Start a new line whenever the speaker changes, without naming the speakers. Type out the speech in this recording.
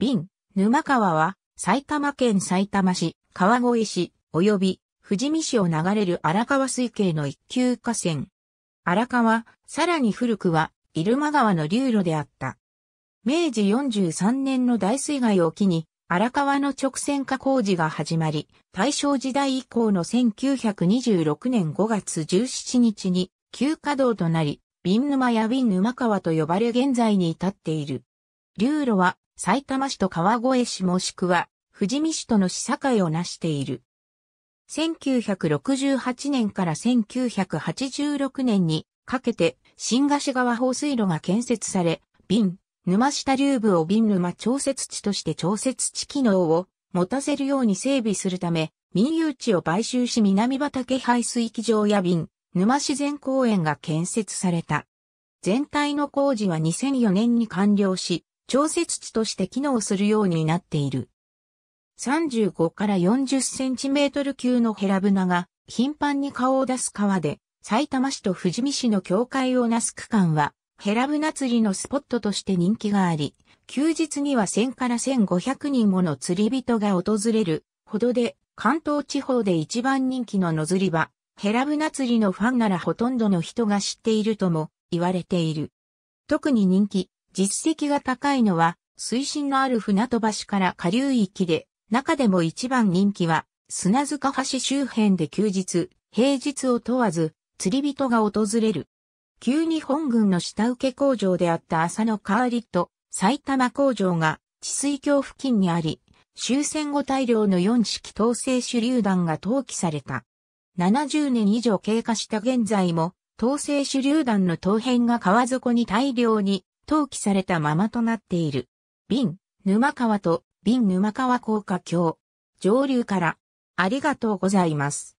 瓶、沼川は、埼玉県埼玉市、川越市、及び、富士見市を流れる荒川水系の一級河川。荒川、さらに古くは、入間川の流路であった。明治43年の大水害を機に、荒川の直線化工事が始まり、大正時代以降の1926年5月17日に、急稼働となり、瓶沼や瓶沼川と呼ばれ現在に至っている。流路は埼玉市と川越市もしくは富士見市との市境をなしている。1968年から1986年にかけて新河岸川放水路が建設され、瓶、沼下流部を瓶沼調節地として調節地機能を持たせるように整備するため、民有地を買収し南畑排水機場や瓶、沼自然公園が建設された。全体の工事は2004年に完了し、調節地として機能するようになっている。35から40センチメートル級のヘラブナが頻繁に顔を出す川で、埼玉市と富士見市の境界をなす区間は、ヘラブナ釣りのスポットとして人気があり、休日には1000から1500人もの釣り人が訪れるほどで、関東地方で一番人気のノ釣り場、ヘラブナ釣りのファンならほとんどの人が知っているとも言われている。特に人気、実績が高いのは、水深のある船飛ばしから下流域で、中でも一番人気は、砂塚橋周辺で休日、平日を問わず、釣り人が訪れる。旧日本軍の下請け工場であった浅野カーリット、埼玉工場が、治水橋付近にあり、終戦後大量の4式統制手榴弾が投棄された。70年以上経過した現在も、統制手榴弾の陶片が川底に大量に登記されたままとなっている。瓶、沼川と瓶沼川高架橋。上流から。ありがとうございます。